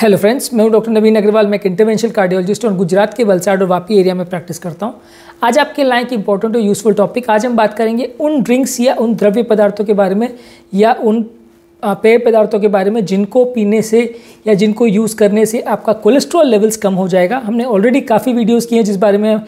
hello friends मैं हूं doctor Naveen Agarwal मैं एक इंटरवेंशनल कार्डियोलॉजिस्ट और गुजरात के वलसाड और वापी एरिया में प्रैक्टिस करता हूं आज आपके लाए एक इंपॉर्टेंट और यूज़फुल टॉपिक आज हम बात करेंगे उन ड्रिंक्स या उन द्रव्य पदार्थों के बारे में या उन पेय पदार्थों के बारे में जिनको पीने से या जिनको यूज़ करने से आपका कोलेस्ट्रॉल लेवल्स कम हो जाएगा हमने ऑलरेडी काफ़ी वीडियोज़ किए हैं जिस बारे में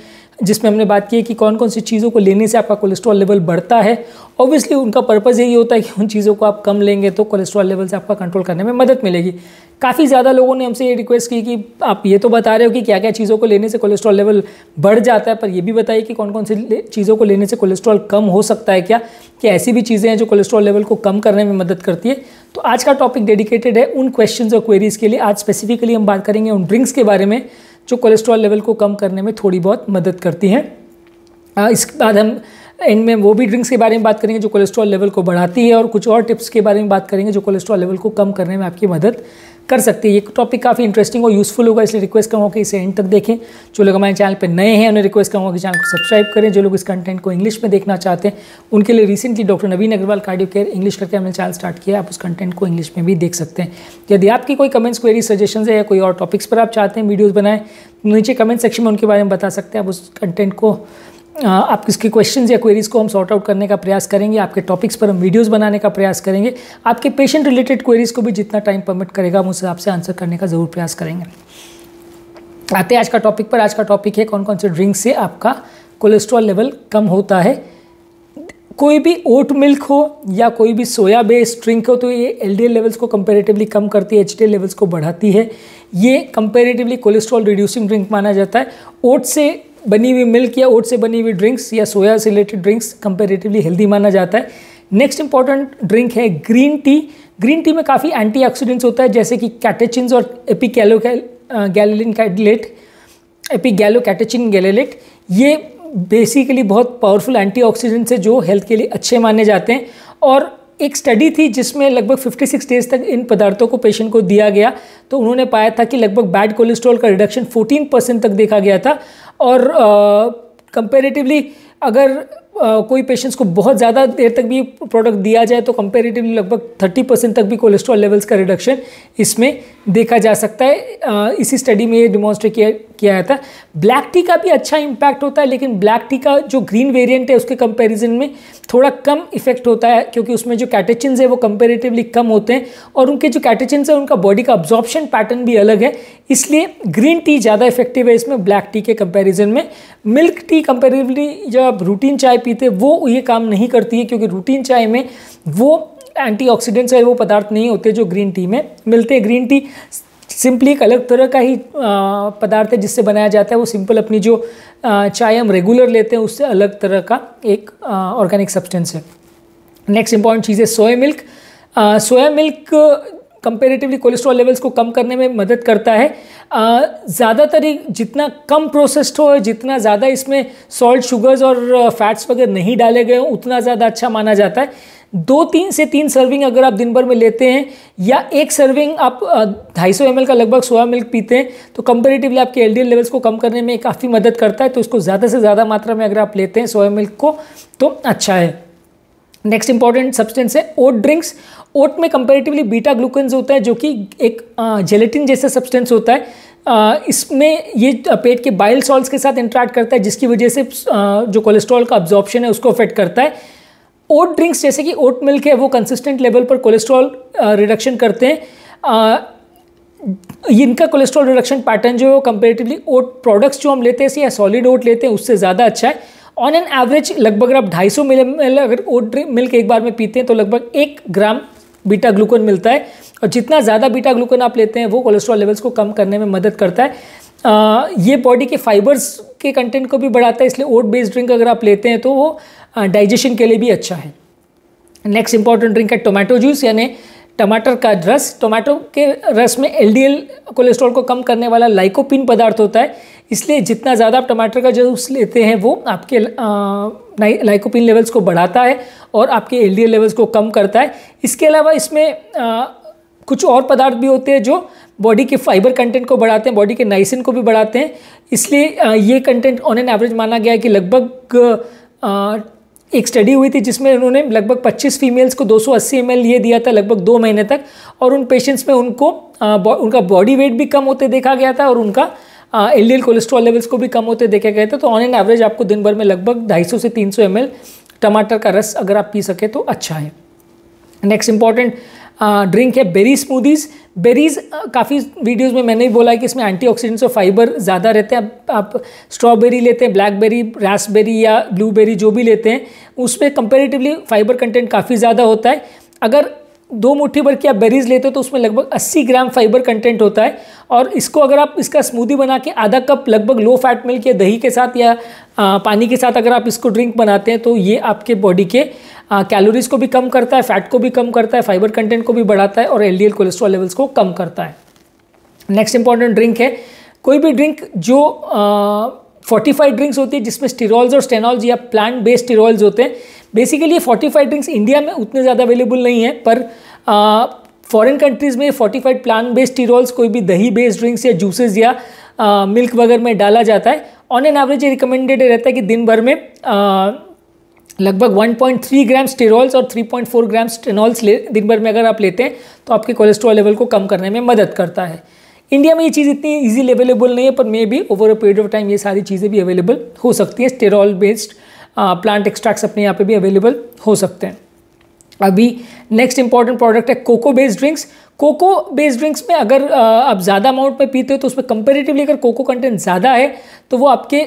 जिसमें हमने बात की है कि कौन कौन सी चीज़ों को लेने से आपका कोलेस्ट्रॉल लेवल बढ़ता है ऑब्वियसली उनका पर्पज़ यही होता है कि उन चीज़ों को आप कम लेंगे तो कोलेस्ट्रॉल लेवल से आपका कंट्रोल करने में मदद मिलेगी काफ़ी ज़्यादा लोगों ने हमसे ये रिक्वेस्ट की कि आप ये तो बता रहे हो कि क्या क्या चीज़ों को लेने से कोलेस्ट्रॉल लेवल बढ़ जाता है पर ये भी बताइए कि कौन कौन सी चीज़ों को लेने से कोलेस्ट्रॉल कम हो सकता है क्या कि ऐसी भी चीज़ें हैं जो कोलेस्ट्रॉल लेवल को कम करने में मदद करती है तो आज का टॉपिक डेडिकेटेड है उन क्वेश्चन और क्वेरीज़ के लिए आज स्पेसिफिकली हम बात करेंगे उन ड्रिंक्स के बारे में जो कोलेस्ट्रॉल लेवल को कम करने में थोड़ी बहुत मदद करती हैं इसके बाद हम एंड में वो भी ड्रिंक्स के बारे में बात करेंगे जो कोलेस्ट्रॉल लेवल को बढ़ाती है और कुछ और टिप्स के बारे में बात करेंगे जो कोलेस्ट्रॉल लेवल को कम करने में आपकी मदद कर सकती है ये टॉपिक काफ़ी इंटरेस्टिंग और यूज़फुल होगा इसलिए रिक्वेस्ट करूँगा कि इसे एंड तक देखें जो लोग हमारे चैनल पर नए हैं उन्हें रिक्वेस्ट करूँगा कि चैनल को सब्सक्राइब करें जो लोग इस कंटेंट को इंग्लिश में देखना चाहते हैं उनके लिए recently doctor Naveen Agarwal cardio care English करके हमने चैनल स्टार्ट किया आप उस कंटेंट को इंग्लिश में भी देख सकते हैं यदि आपकी कोई कमेंट्स क्वेरी सजेशन है या कोई और टॉपिक्स पर आप चाहते हैं वीडियोज़ बनाएं नीचे कमेंट सेक्शन में उनके बारे में बता सकते हैं आप उस कंटेंट को आप किसके क्वेश्चन या क्वेरीज़ को हम सॉर्ट आउट करने का प्रयास करेंगे आपके टॉपिक्स पर हम वीडियोज़ बनाने का प्रयास करेंगे आपके पेशेंट रिलेटेड क्वेरीज़ को भी जितना टाइम परमिट करेगा हम उस हिसाब से आंसर करने का ज़रूर प्रयास करेंगे आते आज का टॉपिक पर आज का टॉपिक है कौन कौन से ड्रिंक से आपका कोलेस्ट्रॉल लेवल कम होता है कोई भी ओट मिल्क हो या कोई भी सोया बेस्ड ड्रिंक हो तो ये एल लेवल्स को कंपेरेटिवली कम करती है डी लेवल्स को बढ़ाती है ये कंपेरेटिवली कोलेस्ट्रॉल रिड्यूसिंग ड्रिंक माना जाता है ओट से बनी हुई मिल्क या ओट से बनी हुई ड्रिंक्स या सोया से रिलेटेड ड्रिंक्स कंपेरेटिवली हेल्दी माना जाता है नेक्स्ट इंपॉर्टेंट ड्रिंक है ग्रीन टी ग्रीन टी में काफ़ी एंटीऑक्सीडेंट्स होता है जैसे कि कैटेचिन और एपिकैलो गैलिन कैडलेट एपिगैलो कैटेचिन गैलेलेट ये बेसिकली बहुत पावरफुल एंटीऑक्सीडेंट्स है जो हेल्थ के लिए अच्छे माने जाते हैं और एक स्टडी थी जिसमें लगभग 56 डेज तक इन पदार्थों को पेशेंट को दिया गया तो उन्होंने पाया था कि लगभग बैड कोलेस्ट्रॉल का रिडक्शन 14 परसेंट तक देखा गया था और कंपेरेटिवली अगर Uh, कोई पेशेंट्स को बहुत ज़्यादा देर तक भी प्रोडक्ट दिया जाए तो कंपेरेटिवली लगभग 30 परसेंट तक भी कोलेस्ट्रॉल लेवल्स का रिडक्शन इसमें देखा जा सकता है इसी स्टडी में ये डिमॉन्स्ट्रेट किया किया जाता है ब्लैक टी का भी अच्छा इम्पैक्ट होता है लेकिन ब्लैक टी का जो ग्रीन वेरिएंट है उसके कंपैरिजन में थोड़ा कम इफेक्ट होता है क्योंकि उसमें जो कैटेचिन्स है वो कंपेरेटिवली कम होते हैं और उनके जो कैटेचिन्स है उनका बॉडी का ऑब्जॉर्प्शन पैटर्न भी अलग है इसलिए ग्रीन टी ज़्यादा इफेक्टिव है इसमें ब्लैक टी के कंपेरिजन में मिल्क टी कंपेरेटिवली जब आप रूटीन चाय पीते वो ये काम नहीं करती है क्योंकि रूटीन चाय में वो एंटीऑक्सीडेंट्स है वो पदार्थ नहीं होते जो ग्रीन टी में मिलते हैं ग्रीन टी सिंपली एक अलग तरह का ही पदार्थ है जिससे बनाया जाता है वो सिंपल अपनी जो चाय हम रेगुलर लेते हैं उससे अलग तरह का एक ऑर्गेनिक सब्सटेंस है नेक्स्ट इंपॉर्टेंट चीज़ है soya milk soya milk comparatively cholesterol levels को कम करने में मदद करता है ज़्यादातर जितना कम प्रोसेस्ड हो जितना ज़्यादा इसमें सॉल्ट शुगर्स और फैट्स वगैरह नहीं डाले गए हों उतना ज़्यादा अच्छा माना जाता है दो तीन से तीन सर्विंग अगर आप दिन भर में लेते हैं या एक सर्विंग आप ढाई सौ एम का लगभग सोया मिल्क पीते हैं तो कंपेरेटिवली आपके एल लेवल्स को कम करने में काफ़ी मदद करता है तो इसको ज़्यादा से ज़्यादा मात्रा में अगर आप लेते हैं सोया मिल्क को तो अच्छा है नेक्स्ट इंपॉर्टेंट सब्सटेंस है ओट ड्रिंक्स ओट में कंपेरेटिवली बीटा ग्लूकोज होता है जो कि एक जेलेटिन जैसा सब्सटेंस होता है इसमें ये पेट के बाइल सॉल्स के साथ इंट्रैक्ट करता है जिसकी वजह से जो कोलेस्ट्रॉल का अब्जॉर्प्शन है उसको अफेक्ट करता है ओट ड्रिंक्स जैसे कि ओट मिल्क है वो कंसिस्टेंट लेवल पर कोलेस्ट्रॉल रिडक्शन करते हैं इनका कोलेस्ट्रॉल रिडक्शन पैटर्न जो है वो कंपेरेटिवली ओट प्रोडक्ट्स जो हम लेते हैं या सॉलिड ओट लेते हैं उससे ज़्यादा अच्छा है ऑन एन एवरेज लगभग आप 250 मिली अगर ओट मिल्क एक बार में पीते हैं तो लगभग एक ग्राम बीटा ग्लूकोन मिलता है और जितना ज़्यादा बीटा ग्लूकोन आप लेते हैं वो कोलेस्ट्रॉल लेवल्स को कम करने में मदद करता है आ, ये बॉडी के फाइबर्स के कंटेंट को भी बढ़ाता है इसलिए ओट बेस्ड ड्रिंक अगर आप लेते हैं तो वो डाइजेशन के लिए भी अच्छा है नेक्स्ट इंपॉर्टेंट ड्रिंक है टोमेटो जूस यानी टमाटर का रस टोमेटो के रस में एलडीएल कोलेस्ट्रॉल को कम करने वाला लाइकोपिन पदार्थ होता है इसलिए जितना ज़्यादा आप टमाटर का जूस लेते हैं वो आपके लाइकोपिन लेवल्स को बढ़ाता है और आपके एल लेवल्स को कम करता है इसके अलावा इसमें आ, कुछ और पदार्थ भी होते हैं जो बॉडी के फाइबर कंटेंट को बढ़ाते हैं बॉडी के नाइसिन को भी बढ़ाते हैं इसलिए ये कंटेंट ऑन एन एवरेज माना गया है कि लगभग एक स्टडी हुई थी जिसमें उन्होंने लगभग 25 फीमेल्स को 280 सौ ये दिया था लगभग दो महीने तक और उन पेशेंट्स में उनको आ, उनका बॉडी वेट भी कम होते देखा गया था और उनका हाँ, एल डी कोलेस्ट्रॉल लेवल्स को भी कम होते देखे गए थे तो ऑन एन एवरेज आपको दिन भर में लगभग 250 से 300 सौ टमाटर का रस अगर आप पी सके तो अच्छा है नेक्स्ट इंपॉर्टेंट ड्रिंक है बेरी स्मूदीज़ बेरीज़ काफ़ी वीडियोस में मैंने भी बोला है कि इसमें एंटीऑक्सीडेंट्स और फाइबर ज़्यादा रहते हैं आप, आप स्ट्रॉबेरी लेते हैं ब्लैकबेरी रासबेरी या ब्लूबेरी जो भी लेते हैं उसमें कंपेरेटिवली फाइबर कंटेंट काफ़ी ज़्यादा होता है अगर दो मुट्ठी भर की आप बेरीज लेते हो तो उसमें लगभग 80 ग्राम फाइबर कंटेंट होता है और इसको अगर आप इसका स्मूदी बना के आधा कप लगभग लो फैट मिल्क या दही के साथ या आ, पानी के साथ अगर आप इसको ड्रिंक बनाते हैं तो ये आपके बॉडी के कैलोरीज़ को भी कम करता है फैट को भी कम करता है फाइबर कंटेंट को भी बढ़ाता है और एल कोलेस्ट्रॉल लेवल्स को कम करता है नेक्स्ट इंपॉर्टेंट ड्रिंक है कोई भी ड्रिंक जो फोर्टिफाइड ड्रिंक्स होती है जिसमें स्टीरोल्स और स्टेनॉल्स या प्लांट बेस्ड स्टीरोल्स होते हैं बेसिकली ये फोर्टिफाइड ड्रिंक्स इंडिया में उतने ज़्यादा अवेलेबल नहीं है पर फॉरेन कंट्रीज़ में फोर्टिफाइड प्लान बेस्ड टीरोल्स कोई भी दही बेस्ड ड्रिंक्स या जूसेज या आ, मिल्क वगैरह में डाला जाता है ऑन एन एवरेज ये रिकमेंडेड रहता है कि दिन भर में लगभग 1.3 ग्राम स्टेरॉल्स और 3.4 ग्राम स्टेनॉल्स ले दिन भर में अगर आप लेते हैं तो आपके कोलेस्ट्रॉल लेवल को कम करने में मदद करता है इंडिया में ये चीज़ इतनी ईजीली अवेलेबल नहीं है पर maybe over a period of time ये सारी चीज़ें भी अवेलेबल हो सकती हैं स्टेरॉल बेस्ड प्लांट हाँ, एक्सट्रैक्ट्स अपने यहाँ पे भी अवेलेबल हो सकते हैं अभी नेक्स्ट इंपॉर्टेंट प्रोडक्ट है cocoa based drinks cocoa based drinks में अगर आप ज़्यादा अमाउंट में पीते हो तो उसमें कंपेरेटिवली अगर कोको कंटेंट ज़्यादा है तो वो आपके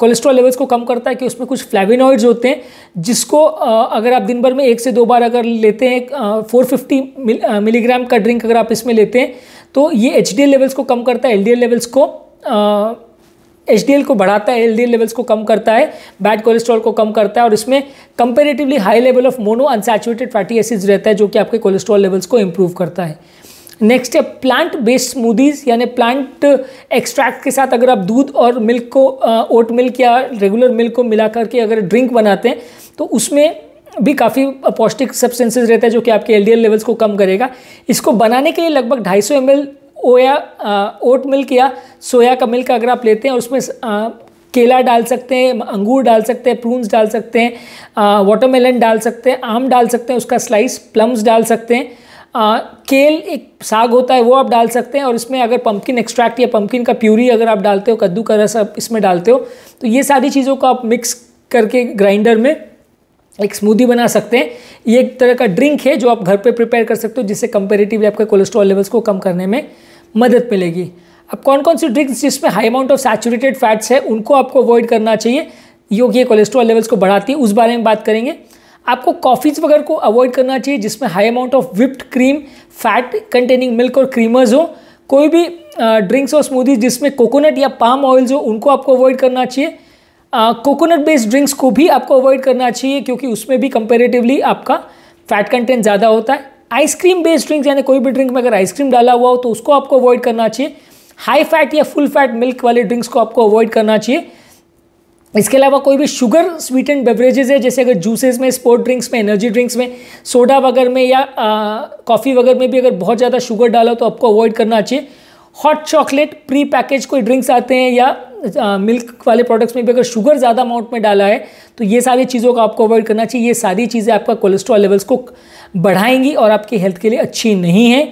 कोलेस्ट्रॉल लेवल्स को कम करता है कि उसमें कुछ फ्लेविनॉइड्स होते हैं जिसको आ, अगर आप दिन भर में एक से दो बार अगर लेते हैं फोर फिफ्टी मिल मिलीग्राम का ड्रिंक अगर आप इसमें लेते हैं तो ये एच लेवल्स को कम करता है एल लेवल्स को आ, एच को बढ़ाता है एल लेवल्स को कम करता है बैड कोलेस्ट्रॉल को कम करता है और इसमें comparatively high level of mono unsaturated fatty acids रहता है जो कि आपके कोलेस्ट्रॉल लेवल्स को इम्प्रूव करता है नेक्स्ट है प्लांट बेस्ड स्मूदीज़ यानी प्लांट एक्सट्रैक्ट के साथ अगर आप दूध और मिल्क को ओट मिल्क या रेगुलर मिल्क को मिला करके अगर ड्रिंक बनाते हैं तो उसमें भी काफ़ी पौष्टिक सब्सटेंसेज रहता है जो कि आपके एल लेवल्स को कम करेगा इसको बनाने के लिए लगभग 250 सौ ओया ओट मिल्क या सोया का मिल्क अगर आप लेते हैं उसमें आ, केला डाल सकते हैं अंगूर डाल सकते हैं प्रून्स डाल सकते हैं वाटरमेलन डाल सकते हैं आम डाल सकते हैं उसका स्लाइस प्लम्स डाल सकते हैं आ, केल एक साग होता है वो आप डाल सकते हैं और इसमें अगर पम्पकिन एक्सट्रैक्ट या पम्पकिन का प्यूरी अगर आप डालते हो कद्दू का रस आप इसमें डालते हो तो ये सारी चीज़ों को आप मिक्स करके ग्राइंडर में एक स्मूदी बना सकते हैं ये एक तरह का ड्रिंक है जो आप घर पे प्रिपेयर कर सकते हो जिससे कंपेरेटिवली आपके कोलेस्ट्रॉल लेवल्स को कम करने में मदद मिलेगी अब कौन कौन सी ड्रिंक्स जिसमें high amount of saturated fats है उनको आपको अवॉइड करना चाहिए योग ये कोलेस्ट्रॉल लेवल्स को बढ़ाती है उस बारे में बात करेंगे आपको कॉफ़ीज़ वगैरह को अवॉइड करना चाहिए जिसमें high amount of whipped cream fat containing milk और क्रीमर्स हो कोई भी ड्रिंक्स और स्मूदीज जिसमें कोकोनट या पाम ऑयल्स हो उनको आपको अवॉइड करना चाहिए कोकोनट बेस्ड ड्रिंक्स को भी आपको अवॉइड करना चाहिए क्योंकि उसमें भी कंपेरेटिवली आपका फैट कंटेंट ज़्यादा होता है आइसक्रीम बेस्ड ड्रिंक्स यानी कोई भी ड्रिंक में अगर आइसक्रीम डाला हुआ हो तो उसको आपको अवॉइड करना चाहिए हाई फैट या फुल फैट मिल्क वाले ड्रिंक्स को आपको अवॉइड करना चाहिए इसके अलावा कोई भी शुगर स्वीटेंड बेवरेजेज है जैसे अगर जूसेस में स्पोर्ट ड्रिंक्स में एनर्जी ड्रिंक्स में सोडा वगैरह में या कॉफ़ी वगैरह में भी अगर बहुत ज़्यादा शुगर डाला तो आपको अवॉइड करना चाहिए हॉट चॉकलेट प्री पैकेज कोई ड्रिंक्स आते हैं या मिल्क वाले प्रोडक्ट्स में भी अगर शुगर ज़्यादा अमाउंट में डाला है तो ये सारी चीज़ों को आपको अवॉइड करना चाहिए ये सारी चीज़ें आपका कोलेस्ट्रॉल लेवल्स को बढ़ाएंगी और आपकी हेल्थ के लिए अच्छी नहीं है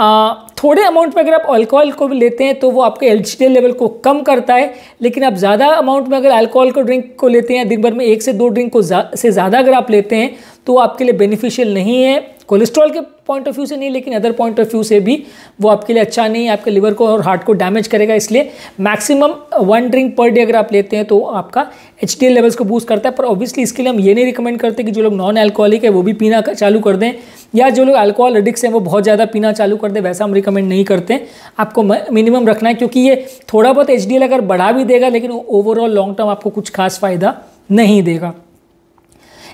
आ, थोड़े अमाउंट में अगर आप अल्कोहल को भी लेते हैं तो वो आपके एल लेवल को कम करता है लेकिन आप ज़्यादा अमाउंट में अगर अल्कोहल को ड्रिंक को लेते हैं दिन भर में एक से दो ड्रिंक को जा, से ज़्यादा अगर आप लेते हैं तो आपके लिए बेनिफिशियल नहीं है कोलेस्ट्रॉल के पॉइंट ऑफ व्यू से नहीं लेकिन अदर पॉइंट ऑफ व्यू से भी वो आपके लिए अच्छा नहीं है आपके लिवर को और हार्ट को डैमेज करेगा इसलिए maximum one drink per day अगर आप लेते हैं तो आपका एच लेवल्स को बूस्ट करता है पर ऑब्वियसली इसके लिए हम ये नहीं रिकमेंड करते कि जो लोग नॉन एल्कोहलिक है वो भी पीना चालू कर दें या जो लोग अल्कोहल एडिक्स हैं वो बहुत ज़्यादा पीना चालू कर दें वैसा हम रिकमेंड नहीं करते आपको मिनिमम रखना है क्योंकि ये थोड़ा बहुत एच अगर बढ़ा भी देगा लेकिन ओवरऑल लॉन्ग टर्म आपको कुछ खास फ़ायदा नहीं देगा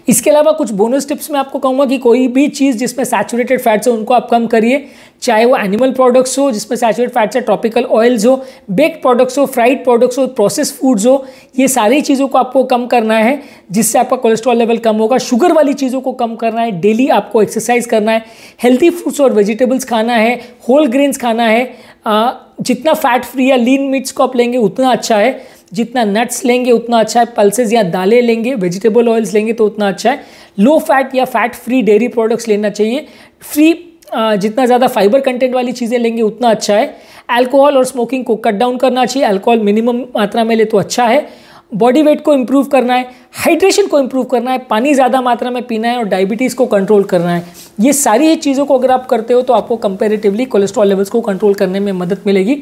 इसके अलावा कुछ बोनस टिप्स में आपको कहूँगा कि कोई भी चीज़ जिसमें सैचुरेटेड फैट्स हो उनको आप कम करिए चाहे वो एनिमल प्रोडक्ट्स हो जिसमें सैचुरेट फैट्स है ट्रॉपिकल ऑयल्स हो बेक्ड प्रोडक्ट्स हो फ्राइड प्रोडक्ट्स हो प्रोसेस फूड्स हो ये सारी चीज़ों को आपको कम करना है जिससे आपका कोलेस्ट्रॉल लेवल कम होगा शुगर वाली चीज़ों को कम करना है डेली आपको एक्सरसाइज करना है हेल्थी फूड्स और वेजिटेबल्स खाना है होल ग्रेन्स खाना है जितना फैट फ्री या लीन मीट्स को आप लेंगे उतना अच्छा है जितना नट्स लेंगे उतना अच्छा है पल्सेज या दालें लेंगे वेजिटेबल ऑयल्स लेंगे तो उतना अच्छा है लो फैट या फैट फ्री डेयरी प्रोडक्ट्स लेना चाहिए फ्री जितना ज़्यादा फाइबर कंटेंट वाली चीज़ें लेंगे उतना अच्छा है अल्कोहल और स्मोकिंग को कट डाउन करना चाहिए अल्कोहल मिनिमम मात्रा में ले तो अच्छा है बॉडी वेट को इम्प्रूव करना है हाइड्रेशन को इम्प्रूव करना है पानी ज़्यादा मात्रा में पीना है और डायबिटीज़ को कंट्रोल करना है ये सारी ही चीज़ों को अगर आप करते हो तो आपको कंपेरेटिवली कोलेस्ट्रॉल लेवल्स को कंट्रोल करने में मदद मिलेगी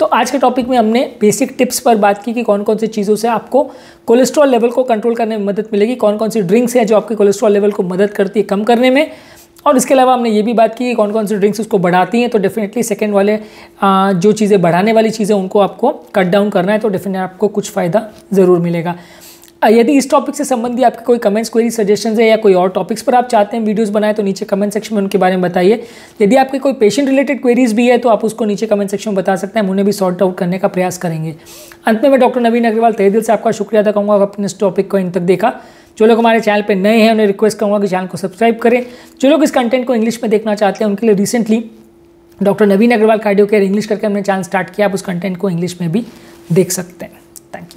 तो आज के टॉपिक में हमने बेसिक टिप्स पर बात की कि कौन कौन सी चीज़ों से आपको कोलेस्ट्रॉल लेवल को कंट्रोल करने में मदद मिलेगी कौन कौन सी ड्रिंक्स हैं जो आपके कोलेस्ट्रॉल लेवल को मदद करती है कम करने में और इसके अलावा हमने ये भी बात की कि कौन कौन से ड्रिंक्स उसको बढ़ाती हैं तो डेफिनेटली सेकेंड वाले आ, जो चीज़ें बढ़ाने वाली चीज़ें उनको आपको कट डाउन करना है तो डेफिनेट आपको कुछ फ़ायदा ज़रूर मिलेगा यदि इस टॉपिक से संबंधी आपके कोई कमेंट्स कोई सजेशन है या कोई और टॉपिक्स पर आप चाहते हैं वीडियोस बनाए तो नीचे कमेंट सेक्शन में उनके बारे में बताइए यदि आपके कोई पेशेंट रिलेटेड क्वेरीज भी है तो आप उसको नीचे कमेंट सेक्शन में बता सकते हैं हम उन्हें भी सॉर्ट आउट करने का प्रयास करेंगे अंत में मैं डॉक्टर नवीन अग्रवाल तहे दिल से आपका शुक्रिया अदा कहूँगा अपने इस टॉपिक को इन तक देखा जो लोग हमारे चैनल पर नए हैं उन्हें रिक्वेस्ट करूँगा कि चैनल को सब्सक्राइब करें जो लोग इस कंटेंट को इंग्लिश में देखना चाहते हैं उनके लिए recently doctor Naveen Agarwal cardio care English करके हमने चैनल स्टार्ट किया आप उस कंटेंट को इंग्लिश में भी देख सकते हैं थैंक